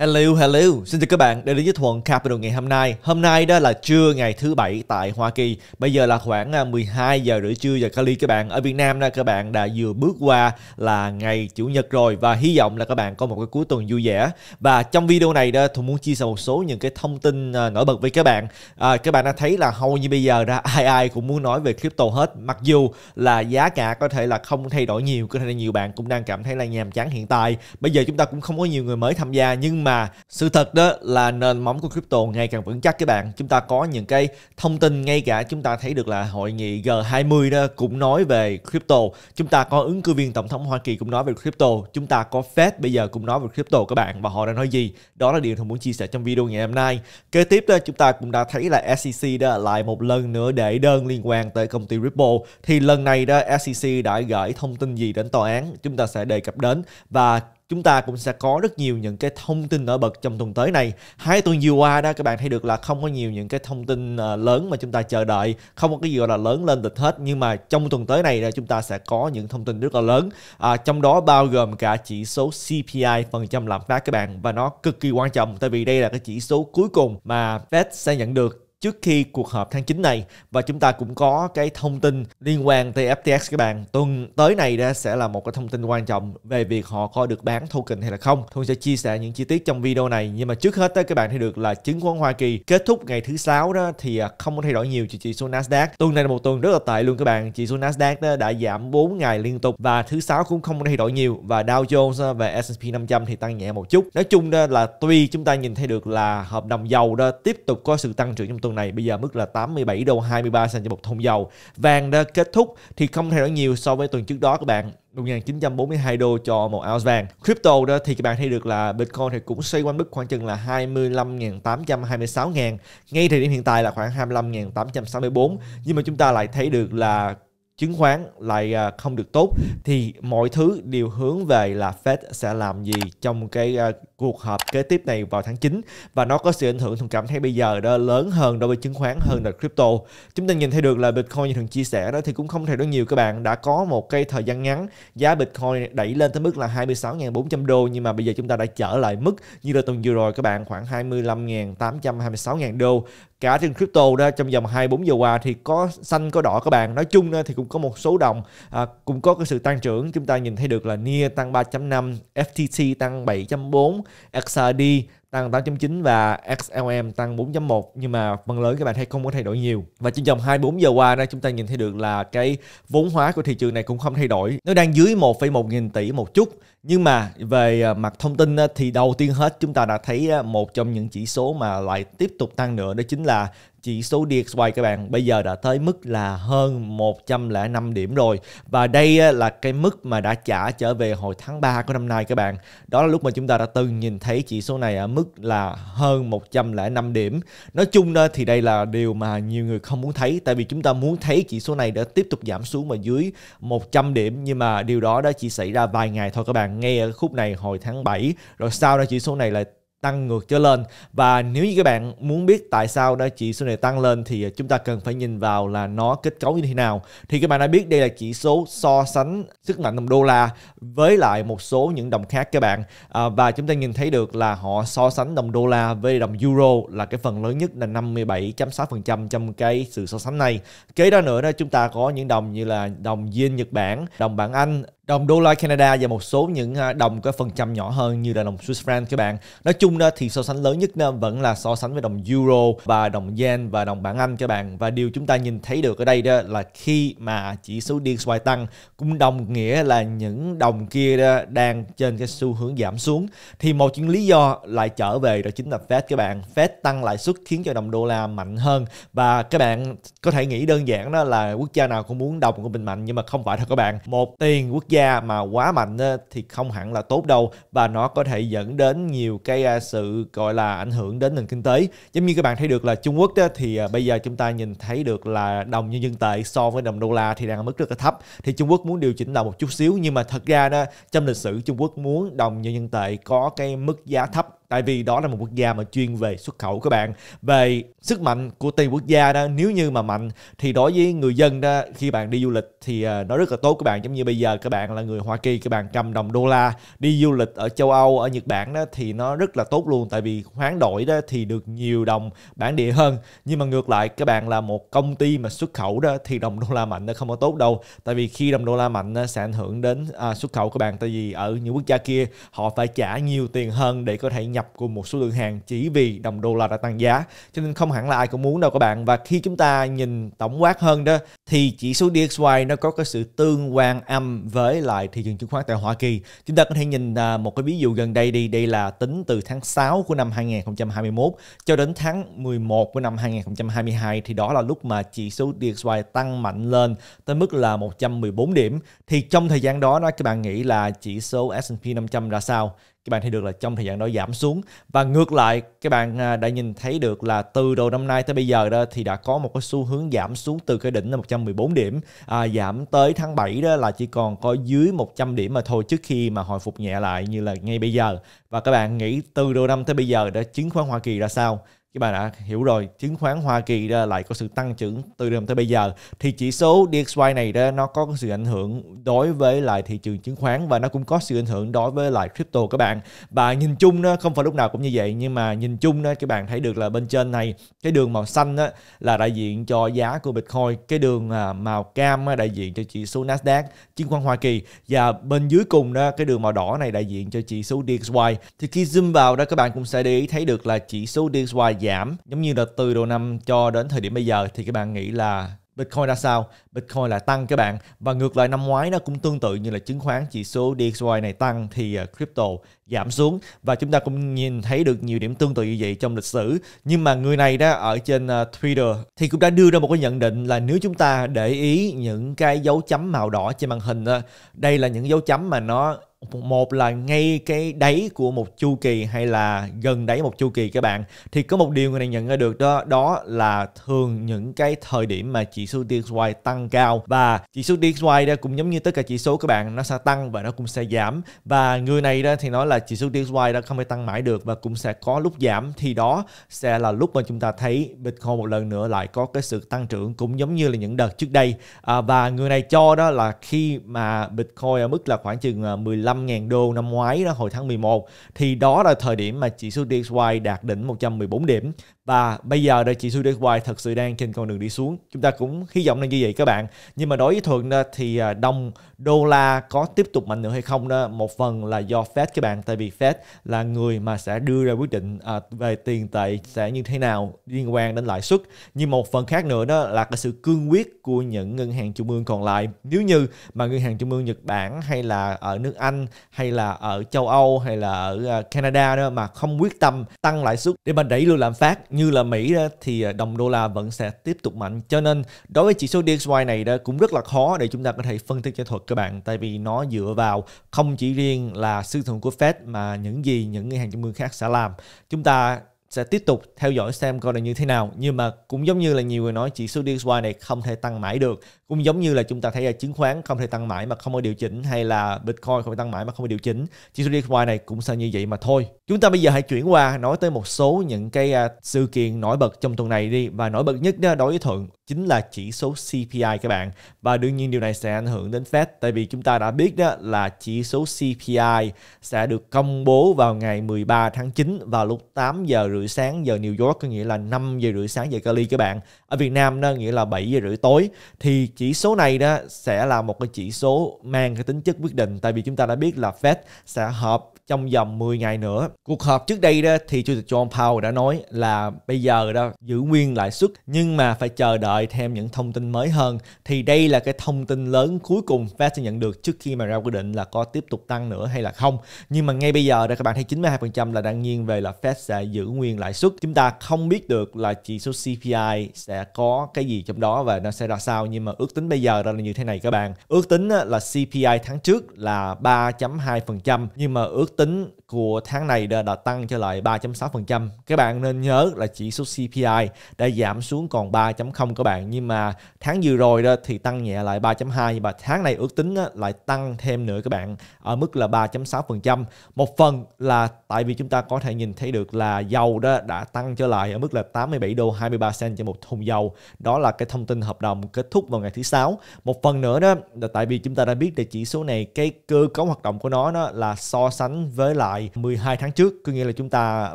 Hello, hello. Xin chào các bạn đã đến với Thuận Capital ngày hôm nay. Hôm nay đó là trưa ngày thứ bảy tại Hoa Kỳ. Bây giờ là khoảng 12 à, giờ rưỡi trưa giờ Cali các bạn. Ở Việt Nam là các bạn đã vừa bước qua là ngày chủ nhật rồi và hy vọng là các bạn có một cái cuối tuần vui vẻ. Và trong video này đó Thuận muốn chia sẻ một số những cái thông tin à, nổi bật với các bạn. À, các bạn đã thấy là hầu như bây giờ ra ai ai cũng muốn nói về crypto hết. Mặc dù là giá cả có thể là không thay đổi nhiều, có thể là nhiều bạn cũng đang cảm thấy là nhàm chán hiện tại. Bây giờ chúng ta cũng không có nhiều người mới tham gia nhưng mà mà sự thật đó là nền móng của crypto ngày càng vững chắc các bạn chúng ta có những cái thông tin ngay cả chúng ta thấy được là hội nghị G20 đó cũng nói về crypto chúng ta có ứng cử viên tổng thống Hoa Kỳ cũng nói về crypto chúng ta có Fed bây giờ cũng nói về crypto các bạn và họ đã nói gì đó là điều tôi muốn chia sẻ trong video ngày hôm nay kế tiếp đó chúng ta cũng đã thấy là SEC đó lại một lần nữa để đơn liên quan tới công ty Ripple thì lần này đó SEC đã gửi thông tin gì đến tòa án chúng ta sẽ đề cập đến và chúng ta cũng sẽ có rất nhiều những cái thông tin nổi bật trong tuần tới này hai tuần vừa qua đó các bạn thấy được là không có nhiều những cái thông tin ờ, lớn mà chúng ta chờ đợi không có cái gì gọi là lớn lên được hết nhưng mà trong tuần tới này là chúng ta sẽ có những thông tin rất là lớn à, trong đó bao gồm cả chỉ số CPI phần trăm lạm phát các bạn và nó cực kỳ quan trọng tại vì đây là cái chỉ số cuối cùng mà Fed sẽ nhận được trước khi cuộc họp tháng 9 này và chúng ta cũng có cái thông tin liên quan tới FTX các bạn. Tuần tới này đã sẽ là một cái thông tin quan trọng về việc họ có được bán token hay là không. tôi sẽ chia sẻ những chi tiết trong video này nhưng mà trước hết tới các bạn thấy được là chứng khoán Hoa Kỳ kết thúc ngày thứ sáu đó thì à, không có thay đổi nhiều chỉ chỉ số Nasdaq. Tuần này là một tuần rất là tệ luôn các bạn. Chỉ số Nasdaq đó đã giảm 4 ngày liên tục và thứ sáu cũng không có thay đổi nhiều và Dow Jones và S&P 500 thì tăng nhẹ một chút. Nói chung đó là tuy chúng ta nhìn thấy được là hợp đồng dầu đó tiếp tục có sự tăng trưởng trong tuần tuần này bây giờ mức là 87 đô 23 cent cho một thùng dầu. Vàng đã kết thúc thì không thay đổi nhiều so với tuần trước đó các bạn. 1942 đô cho một ounce vàng. Crypto đó thì các bạn thấy được là Bitcoin thì cũng xoay quanh mức khoảng chừng là 25.826 ngàn. Ngay thời điểm hiện tại là khoảng 25.864. Nhưng mà chúng ta lại thấy được là chứng khoán lại à, không được tốt thì mọi thứ đều hướng về là Fed sẽ làm gì trong cái à, cuộc họp kế tiếp này vào tháng 9 và nó có sự ảnh hưởng Thuận cảm thấy bây giờ đó lớn hơn đối với chứng khoán hơn là crypto. Chúng ta nhìn thấy được là Bitcoin như thường chia sẻ đó thì cũng không thể nói nhiều các bạn đã có một cái thời gian ngắn giá Bitcoin đẩy lên tới mức là 26.400 đô nhưng mà bây giờ chúng ta đã trở lại mức như là tuần vừa rồi các bạn khoảng 25.826.000 đô cả trên crypto đó trong vòng 24 giờ qua thì có xanh có đỏ các bạn nói chung đó, thì cũng có một số đồng à, cũng có cái sự tăng trưởng chúng ta nhìn thấy được là NIA tăng 3.5 FTT tăng 7.4 XRD tăng 8.9 và XLM tăng 4.1 nhưng mà phần lớn các bạn thấy không có thay đổi nhiều. Và trong vòng 24 giờ qua đó chúng ta nhìn thấy được là cái vốn hóa của thị trường này cũng không thay đổi. Nó đang dưới 1,1 nghìn tỷ một chút. Nhưng mà về à, mặt thông tin thì đầu tiên hết chúng ta đã thấy à, một trong những chỉ số mà lại tiếp tục tăng nữa đó chính là chỉ số DXY các bạn bây giờ đã tới mức là hơn 105 điểm rồi và đây là cái mức mà đã trả trở về hồi tháng 3 của năm nay các bạn đó là lúc mà chúng ta đã từng nhìn thấy chỉ số này ở mức là hơn 105 điểm nói chung thì đây là điều mà nhiều người không muốn thấy tại vì chúng ta muốn thấy chỉ số này đã tiếp tục giảm xuống mà dưới 100 điểm nhưng mà điều đó đã chỉ xảy ra vài ngày thôi các bạn nghe ở khúc này hồi tháng 7 rồi sau đó chỉ số này lại tăng ngược trở lên và nếu như các bạn muốn biết tại sao đã chỉ số này tăng lên thì à, chúng ta cần phải nhìn vào là nó kết cấu như thế nào thì các bạn đã biết đây là chỉ số so sánh sức mạnh đồng đô la với lại một số những đồng khác các bạn à, và chúng ta nhìn thấy được là họ so sánh đồng đô la với đồng euro là cái phần lớn nhất là 57.6% trong cái sự so sánh này kế đó nữa đó chúng ta có những đồng như là đồng yen Nhật Bản đồng bảng Anh đồng đô la Canada và một số những à, đồng có phần trăm nhỏ hơn như là đồng Swiss franc các bạn. Nói chung đó thì so sánh lớn nhất vẫn là so sánh với đồng euro và đồng yen và đồng bảng Anh các bạn. Và điều chúng ta nhìn thấy được ở đây đó là khi mà chỉ số DXY tăng cũng đồng nghĩa là những đồng kia đó đang trên cái xu hướng giảm xuống. Thì một những lý do lại trở về đó chính là Fed các bạn. Fed tăng lãi suất khiến cho đồng đô la mạnh hơn và các bạn có thể nghĩ đơn giản đó là quốc gia nào cũng muốn đồng của mình mạnh nhưng mà không phải thôi các bạn. Một tiền quốc gia gia mà quá mạnh thì không hẳn là tốt đâu và nó có thể dẫn đến nhiều cái à, sự gọi là ảnh hưởng đến nền kinh tế giống như các bạn thấy được là Trung Quốc thì à, bây giờ chúng ta nhìn thấy được là đồng nhân dân tệ so với đồng đô la thì đang ở mức rất là thấp thì Trung Quốc muốn điều chỉnh đồng một chút xíu nhưng mà thật ra đó trong lịch sử Trung Quốc muốn đồng nhân dân tệ có cái mức giá thấp tại vì đó là một quốc gia mà chuyên về xuất khẩu các bạn về sức mạnh của tùy quốc gia đó nếu như mà mạnh thì đối với người dân đó khi bạn đi du lịch thì à, nó rất là tốt các bạn giống như bây giờ các bạn là người Hoa Kỳ các bạn cầm đồng đô la đi du lịch ở châu Âu ở Nhật Bản đó thì nó rất là tốt luôn tại vì hoán đổi đó thì được nhiều đồng bản địa hơn nhưng mà ngược lại các bạn là một công ty mà xuất khẩu đó thì đồng đô la mạnh nó không có tốt đâu tại vì khi đồng đô la mạnh nó sẽ ảnh hưởng đến à, xuất khẩu của bạn tại vì ở những quốc gia kia họ phải trả nhiều tiền hơn để có thể nhập nhập của một số lượng hàng chỉ vì đồng đô la đã tăng giá cho nên không hẳn là ai cũng muốn đâu các bạn và khi chúng ta nhìn tổng quát hơn đó thì chỉ số DXY nó có cái sự tương quan âm với lại thị trường chứng khoán tại Hoa Kỳ chúng ta có thể nhìn à, một cái ví dụ gần đây đi đây là tính từ tháng 6 của năm 2021 cho đến tháng 11 của năm 2022 thì đó là lúc mà chỉ số DXY tăng mạnh lên tới mức là 114 điểm thì trong thời gian đó đó các bạn nghĩ là chỉ số S&P 500 ra sao các bạn thấy được là trong thời gian đó giảm xuống và ngược lại các bạn à, đã nhìn thấy được là từ đầu năm nay tới bây giờ đó thì đã có một cái xu hướng giảm xuống từ cái đỉnh là 114 điểm à, giảm tới tháng 7 đó là chỉ còn có dưới 100 điểm mà thôi trước khi mà hồi phục nhẹ lại như là ngay bây giờ và các bạn nghĩ từ đầu năm tới bây giờ đã chứng khoán Hoa Kỳ ra sao các bạn đã hiểu rồi chứng khoán Hoa Kỳ đó lại có sự tăng trưởng từ đêm tới bây giờ thì chỉ số DXY này đó nó có sự ảnh hưởng đối với lại thị trường chứng khoán và nó cũng có sự ảnh hưởng đối với lại crypto các bạn và nhìn chung nó không phải lúc nào cũng như vậy nhưng mà nhìn chung đó các bạn thấy được là bên trên này cái đường màu xanh đó là đại diện cho giá của Bitcoin cái đường à, màu cam đại diện cho chỉ số Nasdaq chứng khoán Hoa Kỳ và bên dưới cùng đó cái đường màu đỏ này đại diện cho chỉ số DXY thì khi zoom vào đó các bạn cũng sẽ để ý thấy được là chỉ số DXY giảm giống như là từ đầu năm cho đến thời điểm bây giờ thì các bạn nghĩ là Bitcoin ra sao? Bitcoin là tăng các bạn và ngược lại năm ngoái nó cũng tương tự như là chứng khoán chỉ số DXY này tăng thì à, crypto giảm xuống và chúng ta cũng nhìn thấy được nhiều điểm tương tự như vậy trong lịch sử nhưng mà người này đó ở trên à, Twitter thì cũng đã đưa ra một cái nhận định là nếu chúng ta để ý những cái dấu chấm màu đỏ trên màn hình đó, đây là những dấu chấm mà nó một là ngay cái đáy của một chu kỳ hay là gần đáy một chu kỳ các bạn thì có một điều người này nhận ra được đó đó là thường những cái thời điểm mà chỉ số DXY tăng cao và chỉ số DXY đó cũng giống như tất cả chỉ số các bạn nó sẽ tăng và nó cũng sẽ giảm và người này đó thì nói là chỉ số DXY đó không thể tăng mãi được và cũng sẽ có lúc giảm thì đó sẽ là lúc mà chúng ta thấy Bitcoin một lần nữa lại có cái sự tăng trưởng cũng giống như là những đợt trước đây à, và người này cho đó là khi mà Bitcoin ở mức là khoảng chừng 15 à, 15.000 đô năm ngoái đó hồi tháng 11 thì đó là thời điểm mà chỉ số DXY đạt đỉnh 114 điểm và bây giờ đây chỉ số DXY thật sự đang trên con đường đi xuống chúng ta cũng hy vọng là như vậy các bạn nhưng mà đối với thuận thì à, đồng đô la có tiếp tục mạnh nữa hay không đó một phần là do Fed các bạn tại vì Fed là người mà sẽ đưa ra quyết định à, về tiền tệ sẽ như thế nào liên quan đến lãi suất nhưng một phần khác nữa đó là cái sự cương quyết của những ngân hàng trung ương còn lại nếu như mà ngân hàng trung ương Nhật Bản hay là ở nước Anh hay là ở châu Âu hay là ở à, Canada đó mà không quyết tâm tăng lãi suất để mà đẩy lùi lạm phát như là Mỹ đó, thì à, đồng đô la vẫn sẽ tiếp tục mạnh. Cho nên đối với chỉ số DXY này đó cũng rất là khó để chúng ta có thể phân tích kỹ thuật các bạn tại vì nó dựa vào không chỉ riêng là sư thượng của Fed mà những gì những ngân hàng trung ương khác sẽ làm. Chúng ta sẽ tiếp tục theo dõi xem coi là như thế nào nhưng mà cũng giống như là nhiều người nói chỉ số DXY này không thể tăng mãi được cũng giống như là chúng ta thấy là chứng khoán không thể tăng mãi mà không có điều chỉnh hay là bitcoin không thể tăng mãi mà không có điều chỉnh chỉ số DXY này cũng sẽ như vậy mà thôi chúng ta bây giờ hãy chuyển qua nói tới một số những cái à, sự kiện nổi bật trong tuần này đi và nổi bật nhất đó đối với thuận chính là chỉ số CPI các bạn và đương nhiên điều này sẽ ảnh hưởng đến Fed tại vì chúng ta đã biết đó là chỉ số CPI sẽ được công bố vào ngày 13 tháng 9 vào lúc 8 giờ rưỡi sáng giờ New York có nghĩa là 5 giờ rưỡi sáng giờ Cali các bạn ở Việt Nam đó nghĩa là 7 giờ rưỡi tối thì chỉ số này đó sẽ là một cái chỉ số mang cái tính chất quyết định tại vì chúng ta đã biết là Fed sẽ họp trong vòng 10 ngày nữa. Cuộc họp trước đây đó thì Chủ tịch John Powell đã nói là bây giờ đó giữ nguyên lãi suất nhưng mà phải chờ đợi thêm những thông tin mới hơn. Thì đây là cái thông tin lớn cuối cùng Fed sẽ nhận được trước khi mà ra quyết định là có tiếp tục tăng nữa hay là không. Nhưng mà ngay bây giờ đó các bạn thấy 92% là đương nhiên về là Fed sẽ giữ nguyên lãi suất. Chúng ta không biết được là chỉ số CPI sẽ có cái gì trong đó và nó sẽ ra sao nhưng mà ước tính bây giờ đó là như thế này các bạn. Ước tính là CPI tháng trước là 3.2% nhưng mà ước tính của tháng này đã, đã tăng trở lại 3.6%. Các bạn nên nhớ là chỉ số CPI đã giảm xuống còn 3.0 các bạn nhưng mà tháng vừa rồi đó thì tăng nhẹ lại 3.2 và tháng này ước tính lại tăng thêm nữa các bạn ở mức là 3.6%. Một phần là tại vì chúng ta có thể nhìn thấy được là dầu đó đã tăng trở lại ở mức là 87 đô 23 cent cho một thùng dầu. Đó là cái thông tin hợp đồng kết thúc vào ngày thứ sáu. Một phần nữa đó là tại vì chúng ta đã biết là chỉ số này cái cơ cấu hoạt động của nó đó là so sánh với lại tại 12 tháng trước có nghĩa là chúng ta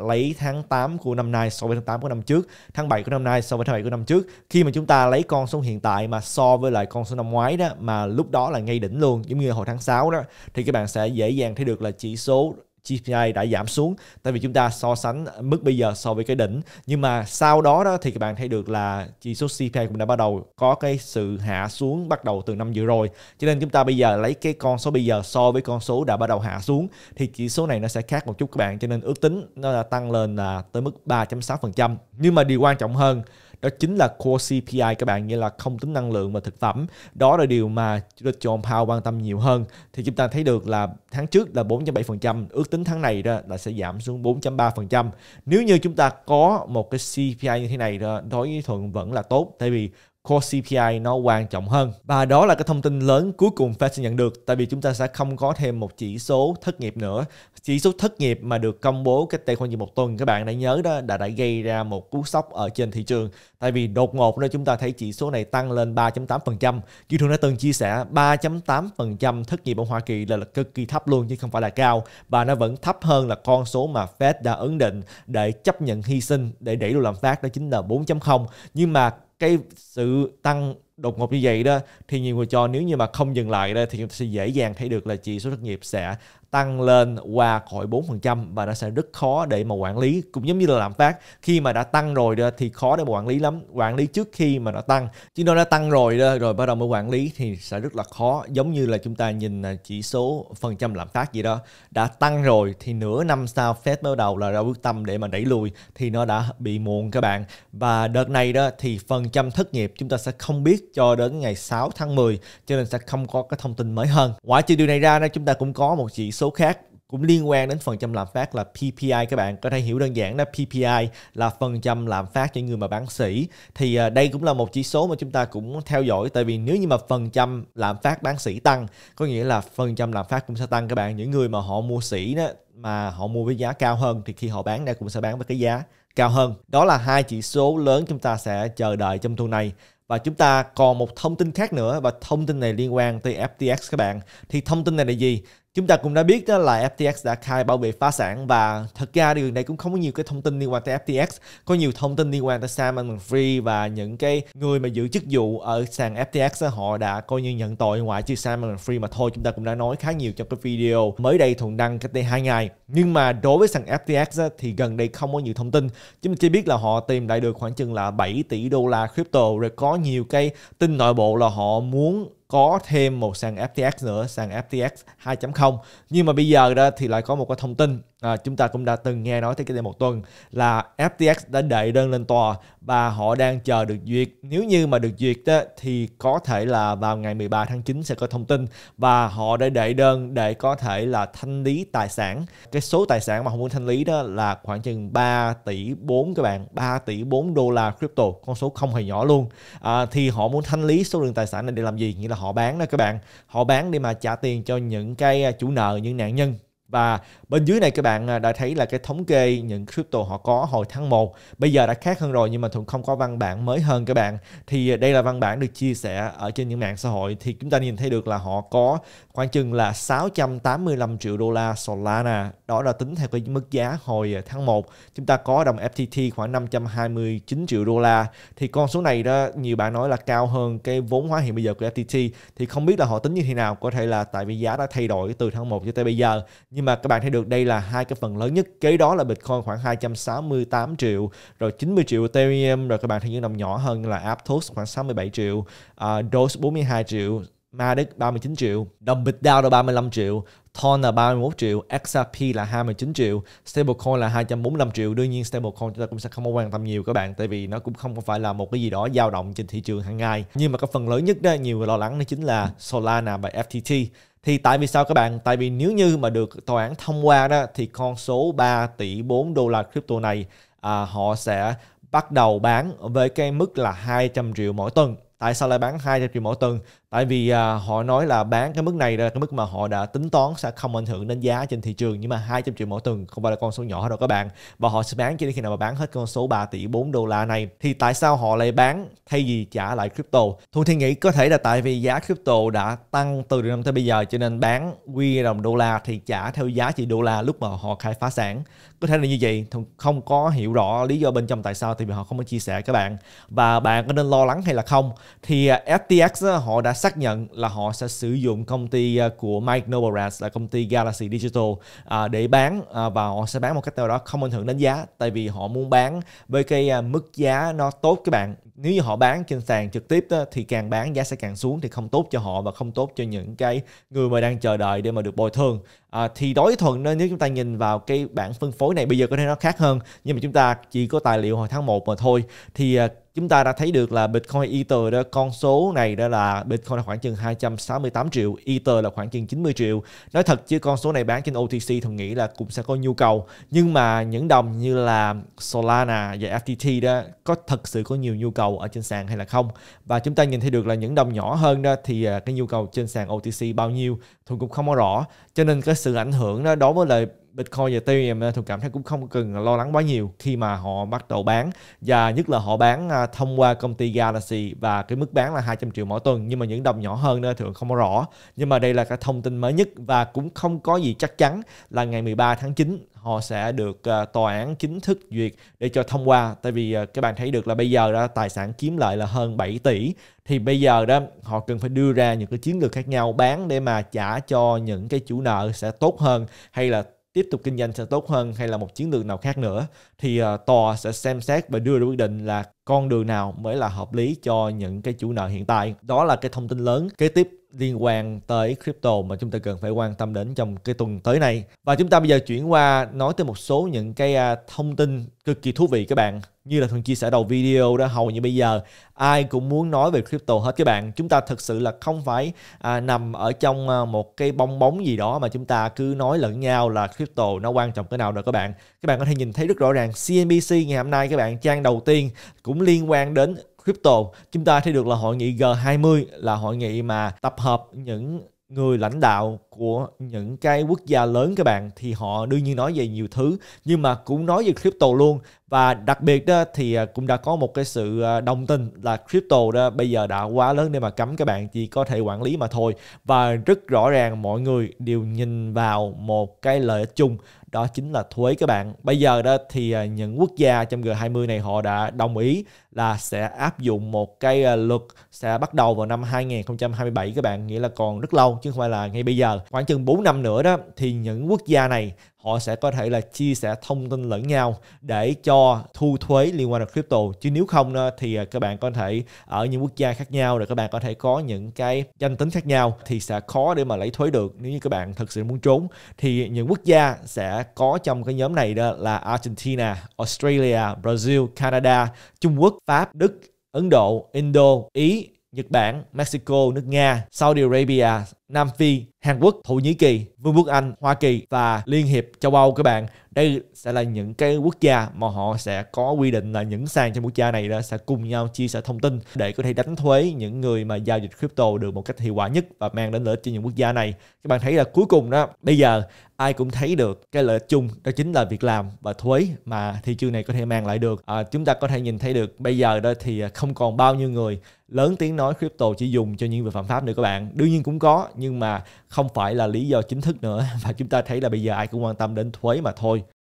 lấy tháng 8 của năm nay so với tháng 8 của năm trước tháng 7 của năm nay so với tháng 7 của năm trước khi mà chúng ta lấy con số hiện tại mà so với lại con số năm ngoái đó mà lúc đó là ngay đỉnh luôn giống như hồi tháng 6 đó thì các bạn sẽ dễ dàng thấy được là chỉ số GPI đã giảm xuống tại vì chúng ta so sánh mức bây giờ so với cái đỉnh nhưng mà sau đó đó thì các bạn thấy được là chỉ số CPI cũng đã bắt đầu có cái sự hạ xuống bắt đầu từ năm vừa rồi cho nên chúng ta bây giờ lấy cái con số bây giờ so với con số đã bắt đầu hạ xuống thì chỉ số này nó sẽ khác một chút các bạn cho nên ước tính nó là tăng lên là tới mức 3.6% nhưng mà điều quan trọng hơn đó chính là core CPI các bạn nghĩa là không tính năng lượng và thực phẩm đó là điều mà Jerome Powell quan tâm nhiều hơn thì chúng ta thấy được là tháng trước là 4.7% ước tính tháng này đó là sẽ giảm xuống 4.3% nếu như chúng ta có một cái CPI như thế này đó đối với thuận vẫn là tốt tại vì Core CPI nó quan trọng hơn. Và đó là cái thông tin lớn cuối cùng Fed sẽ nhận được tại vì chúng ta sẽ không có thêm một chỉ số thất nghiệp nữa. Chỉ số thất nghiệp mà được công bố cách đây khoảng một tuần các bạn đã nhớ đó đã đã gây ra một cú sốc ở trên thị trường. Tại vì đột ngột đó chúng ta thấy chỉ số này tăng lên 3.8%. Như thường đã từng chia sẻ 3.8% thất nghiệp ở Hoa Kỳ là, là cực kỳ thấp luôn chứ không phải là cao và nó vẫn thấp hơn là con số mà Fed đã ấn định để chấp nhận hy sinh để đẩy lùi lạm phát đó chính là 4.0 nhưng mà cái sự tăng đột ngột như vậy đó thì nhiều người cho nếu như mà không dừng lại đó thì chúng ta sẽ dễ dàng thấy được là chỉ số thất nghiệp sẽ tăng lên qua khỏi 4% và nó sẽ rất khó để mà quản lý cũng giống như là lạm phát khi mà đã tăng rồi đó thì khó để mà quản lý lắm quản lý trước khi mà nó tăng chứ nó đã tăng rồi đó rồi bắt đầu mới quản lý thì sẽ rất là khó giống như là chúng ta nhìn à, chỉ số phần trăm lạm phát gì đó đã tăng rồi thì nửa năm sau Fed mới đầu là ra quyết tâm để mà đẩy lùi thì nó đã bị muộn các bạn và đợt này đó thì phần trăm thất nghiệp chúng ta sẽ không biết cho đến ngày 6 tháng 10 cho nên sẽ không có cái thông tin mới hơn. Ngoài trừ điều này ra chúng ta cũng có một chỉ số khác cũng liên quan đến phần trăm lạm phát là PPI các bạn có thể hiểu đơn giản là PPI là phần trăm lạm phát cho người mà bán sỉ thì à, đây cũng là một chỉ số mà chúng ta cũng theo dõi tại vì nếu như mà phần trăm lạm phát bán sỉ tăng có nghĩa là phần trăm lạm phát cũng sẽ tăng các bạn những người mà họ mua sỉ đó mà họ mua với giá cao hơn thì khi họ bán ra cũng sẽ bán với cái giá cao hơn đó là hai chỉ số lớn chúng ta sẽ chờ đợi trong tuần này và chúng ta còn một thông tin khác nữa và thông tin này liên quan tới FTX các bạn thì thông tin này là gì Chúng ta cũng đã biết đó là FTX đã khai bảo vệ phá sản và thật ra điều này cũng không có nhiều cái thông tin liên quan tới FTX, có nhiều thông tin liên quan tới Sam bankman free và những cái người mà giữ chức vụ ở sàn FTX họ đã coi như nhận tội ngoại trừ Sam Bankman-Fried mà thôi chúng ta cũng đã nói khá nhiều trong cái video mới đây thuận đăng cách đây hai ngày. Nhưng mà đối với sàn FTX thì gần đây không có nhiều thông tin. Chúng ta chỉ biết là họ tìm lại được khoảng chừng là 7 tỷ đô la crypto rồi có nhiều cái tin nội bộ là họ muốn có thêm một sàn FTX nữa, sàn FTX 2.0. Nhưng mà bây giờ đó thì lại có một cái thông tin à, chúng ta cũng đã từng nghe nói tới cái đây một tuần là FTX đã đệ đơn lên tòa và họ đang chờ được duyệt. Nếu như mà được duyệt đó, thì có thể là vào ngày 13 tháng 9 sẽ có thông tin và họ đã đệ đơn để có thể là thanh lý tài sản. Cái số tài sản mà họ muốn thanh lý đó là khoảng chừng 3 tỷ 4 các bạn, 3 tỷ 4 đô la crypto, con số không hề nhỏ luôn. À, thì họ muốn thanh lý số lượng tài sản này để làm gì? Nghĩa là họ bán đó các bạn. Họ bán để mà trả tiền cho những cái à, chủ nợ, những nạn nhân và bên dưới này các bạn à, đã thấy là cái thống kê những crypto họ có hồi tháng 1 Bây giờ đã khác hơn rồi nhưng mà Thuận không có văn bản mới hơn các bạn Thì à, đây là văn bản được chia sẻ ở trên những mạng xã hội Thì chúng ta nhìn thấy được là họ có khoảng chừng là 685 triệu đô la Solana Đó là tính theo cái mức giá hồi à, tháng 1 Chúng ta có đồng FTT khoảng 529 triệu đô la Thì con số này đó nhiều bạn nói là cao hơn cái vốn hóa hiện bây giờ của FTT Thì không biết là họ tính như thế nào Có thể là tại vì giá đã thay đổi từ tháng 1 cho tới bây giờ nhưng mà các bạn thấy được đây là hai cái phần lớn nhất. Kế đó là Bitcoin khoảng 268 triệu, rồi 90 triệu Ethereum, rồi các bạn thấy những đồng nhỏ hơn là Aptos khoảng 67 triệu, uh, DOS 42 triệu, Matic 39 triệu, đồng BitDAO là 35 triệu, Thon là 31 triệu, XRP là 29 triệu, stablecoin là 245 triệu. Đương nhiên stablecoin chúng ta cũng sẽ không có quan tâm nhiều các bạn tại vì nó cũng không phải là một cái gì đó dao động trên thị trường hàng ngày. Nhưng mà cái phần lớn nhất đó nhiều người lo lắng đó chính là Solana và FTT. Thì tại vì sao các bạn? Tại vì nếu như mà được tòa án thông qua đó thì con số 3 tỷ 4 đô la crypto này à, họ sẽ bắt đầu bán với cái mức là 200 triệu mỗi tuần. Tại sao lại bán 200 triệu mỗi tuần? tại vì à, họ nói là bán cái mức này là cái mức mà họ đã tính toán sẽ không ảnh hưởng đến giá trên thị trường nhưng mà 200 triệu mỗi tuần không phải là con số nhỏ đâu các bạn và họ sẽ bán cho đến khi nào mà bán hết con số 3 tỷ 4 đô la này thì tại sao họ lại bán thay vì trả lại crypto Thu thì nghĩ có thể là tại vì giá crypto đã tăng từ năm tới bây giờ cho nên bán quy đồng đô la thì trả theo giá trị đô la lúc mà họ khai phá sản có thể là như vậy không có hiểu rõ lý do bên trong tại sao thì họ không có chia sẻ các bạn và bạn có nên lo lắng hay là không thì à, FTX họ đã xác nhận là họ sẽ sử dụng công ty à, của Mike Novogratz là công ty Galaxy Digital à, để bán à, và họ sẽ bán một cách nào đó không ảnh hưởng đến giá tại vì họ muốn bán với cái mức giá nó tốt các bạn nếu như họ bán trên sàn trực tiếp đó, thì càng bán giá sẽ càng xuống thì không tốt cho họ và không tốt cho những cái người mà đang chờ đợi để mà được bồi thường à, thì đối với thuận nếu chúng ta nhìn vào cái bảng phân phối này bây giờ có thể nó khác hơn nhưng mà chúng ta chỉ có tài liệu hồi tháng 1 mà thôi thì chúng ta đã thấy được là Bitcoin Ether đó con số này đó là Bitcoin là khoảng chừng 268 triệu, Ether là khoảng chừng 90 triệu. Nói thật chứ con số này bán trên OTC thường nghĩ là cũng sẽ có nhu cầu, nhưng mà những đồng như là Solana và FTT đó có thật sự có nhiều nhu cầu ở trên sàn hay là không? Và chúng ta nhìn thấy được là những đồng nhỏ hơn đó thì à, cái nhu cầu trên sàn OTC bao nhiêu thường cũng không có rõ. Cho nên cái sự ảnh hưởng đó đối với lại Bitcoin và Ethereum tôi cảm thấy cũng không cần lo lắng quá nhiều khi mà họ bắt đầu bán và nhất là họ bán à, thông qua công ty Galaxy và cái mức bán là 200 triệu mỗi tuần nhưng mà những đồng nhỏ hơn nữa thường không có rõ nhưng mà đây là cái thông tin mới nhất và cũng không có gì chắc chắn là ngày 13 tháng 9 họ sẽ được à, tòa án chính thức duyệt để cho thông qua tại vì à, các bạn thấy được là bây giờ đó tài sản kiếm lợi là hơn 7 tỷ thì bây giờ đó họ cần phải đưa ra những cái chiến lược khác nhau bán để mà trả cho những cái chủ nợ sẽ tốt hơn hay là tiếp tục kinh doanh sẽ tốt hơn hay là một chiến lược nào khác nữa thì uh, tòa sẽ xem xét và đưa ra quyết định là con đường nào mới là hợp lý cho những cái chủ nợ hiện tại đó là cái thông tin lớn kế tiếp liên quan tới crypto mà chúng ta cần phải quan tâm đến trong cái tuần tới này. Và chúng ta bây giờ chuyển qua nói tới một số những cái à, thông tin cực kỳ thú vị các bạn. Như là thường chia sẻ đầu video đó hầu như bây giờ ai cũng muốn nói về crypto hết các bạn. Chúng ta thực sự là không phải à, nằm ở trong à, một cái bong bóng gì đó mà chúng ta cứ nói lẫn nhau là crypto nó quan trọng cái nào đâu các bạn. Các bạn có thể nhìn thấy rất rõ ràng CNBC ngày hôm nay các bạn trang đầu tiên cũng liên quan đến crypto chúng ta thấy được là hội nghị G20 là hội nghị mà tập hợp những người lãnh đạo của những cái quốc gia lớn các bạn thì họ đương nhiên nói về nhiều thứ nhưng mà cũng nói về crypto luôn và đặc biệt đó thì à, cũng đã có một cái sự à, đồng tình là crypto đó bây giờ đã quá lớn để mà cấm các bạn chỉ có thể quản lý mà thôi và rất rõ ràng mọi người đều nhìn vào một cái lợi ích chung đó chính là thuế các bạn. Bây giờ đó thì à, những quốc gia trong G20 này họ đã đồng ý là sẽ áp dụng một cái luật sẽ bắt đầu vào năm 2027 các bạn, nghĩa là còn rất lâu chứ không phải là ngay bây giờ khoảng chừng 4 năm nữa đó thì những quốc gia này họ sẽ có thể là chia sẻ thông tin lẫn nhau để cho thu thuế liên quan đến crypto chứ nếu không thì à, các bạn có thể ở những quốc gia khác nhau rồi các bạn có thể có những cái danh tính khác nhau thì sẽ khó để mà lấy thuế được nếu như các bạn thực sự muốn trốn thì những quốc gia sẽ có trong cái nhóm này đó là Argentina, Australia, Brazil, Canada, Trung Quốc, Pháp, Đức, Ấn Độ, Indo, Ý, Nhật Bản, Mexico, nước Nga, Saudi Arabia, Nam Phi, Hàn Quốc, Thổ Nhĩ Kỳ, Vương quốc Anh, Hoa Kỳ và Liên hiệp châu Âu các bạn. Đây sẽ là những cái quốc gia mà họ sẽ có quy định là những sàn trong quốc gia này đó sẽ cùng nhau chia sẻ thông tin để có thể đánh thuế những người mà giao dịch crypto được một cách hiệu quả nhất và mang đến lợi ích cho những quốc gia này. Các bạn thấy là cuối cùng đó, bây giờ ai cũng thấy được cái lợi ích chung đó chính là việc làm và thuế mà thị trường này có thể mang lại được à, chúng ta có thể nhìn thấy được bây giờ đó thì à, không còn bao nhiêu người lớn tiếng nói crypto chỉ dùng cho những việc phạm pháp nữa các bạn đương nhiên cũng có nhưng mà không phải là lý do chính thức nữa và chúng ta thấy là bây giờ ai cũng quan tâm đến thuế mà thôi